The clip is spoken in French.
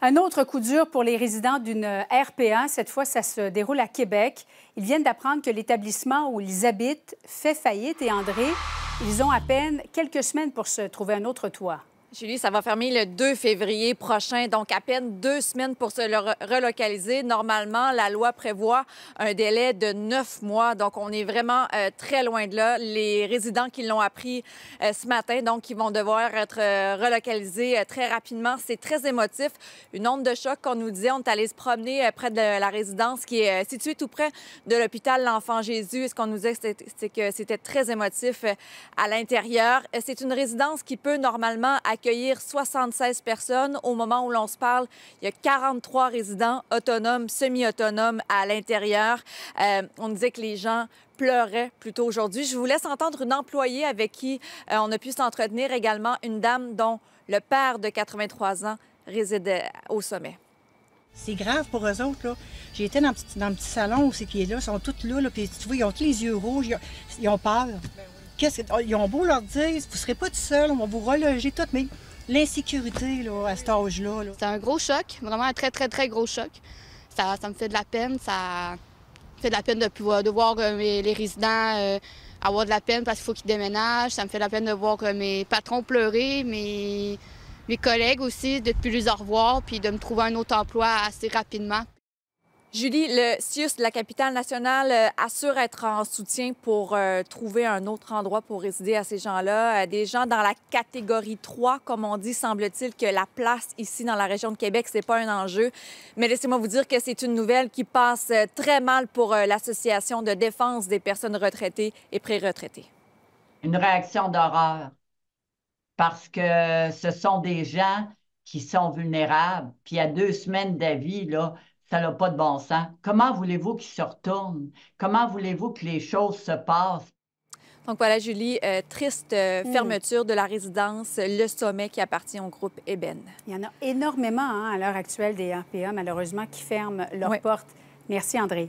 Un autre coup dur pour les résidents d'une RPA, cette fois ça se déroule à Québec. Ils viennent d'apprendre que l'établissement où ils habitent fait faillite et André, ils ont à peine quelques semaines pour se trouver un autre toit. Julie, ça va fermer le 2 février prochain, donc à peine deux semaines pour se relocaliser. Normalement, la loi prévoit un délai de neuf mois, donc on est vraiment euh, très loin de là. Les résidents qui l'ont appris euh, ce matin, donc ils vont devoir être euh, relocalisés très rapidement. C'est très émotif. Une onde de choc qu'on nous disait, on est allé se promener près de la résidence qui est située tout près de l'hôpital L'Enfant Jésus. ce qu'on nous disait, c'est que c'était très émotif à l'intérieur. C'est une résidence qui peut normalement accueillir 76 personnes. Au moment où l'on se parle, il y a 43 résidents autonomes, semi-autonomes à l'intérieur. Euh, on disait que les gens pleuraient plutôt aujourd'hui. Je vous laisse entendre une employée avec qui euh, on a pu s'entretenir également, une dame dont le père de 83 ans résidait au sommet. C'est grave pour eux autres. J'ai été dans, le petit salon où qui est là sont toutes là, puis tu vois, ils ont tous les yeux rouges, ils ont, peur qu'est-ce ils ont beau leur dire, vous ne serez pas tout seul, on va vous reloger tout, mais l'insécurité là, à cet âge-là. C'est un gros choc, vraiment un très, très, très gros choc. Ça, ça me fait de la peine, ça me fait de la peine de, voir euh, les résidents euh, avoir de la peine parce qu'il faut qu'ils déménagent. Ça me fait de la peine de voir euh, mes patrons pleurer, mes, mes collègues aussi, de ne plus les au revoir, puis de me trouver un autre emploi assez rapidement. Julie, le CIUS de la capitale nationale euh, assure être en soutien pour euh, trouver un autre endroit pour résider à ces gens-là. Euh, des gens dans la catégorie 3, comme on dit, semble-t-il que la place ici dans la région de Québec, c'est pas un enjeu. Mais laissez-moi vous dire que c'est une nouvelle qui passe très mal pour l'Association de défense des personnes retraitées et pré-retraitées. Une réaction d'horreur parce que ce sont des gens qui sont vulnérables. Puis à deux semaines d'avis, là, ça n'a pas de bon sens. Comment voulez-vous qu'ils se retourne Comment voulez-vous que les choses se passent? Donc voilà, Julie, euh, triste euh, hmm. fermeture de la résidence Le Sommet qui appartient au groupe Eben. Il y en a énormément hein, à l'heure actuelle des RPA, malheureusement, qui ferment leurs portes. Merci, André.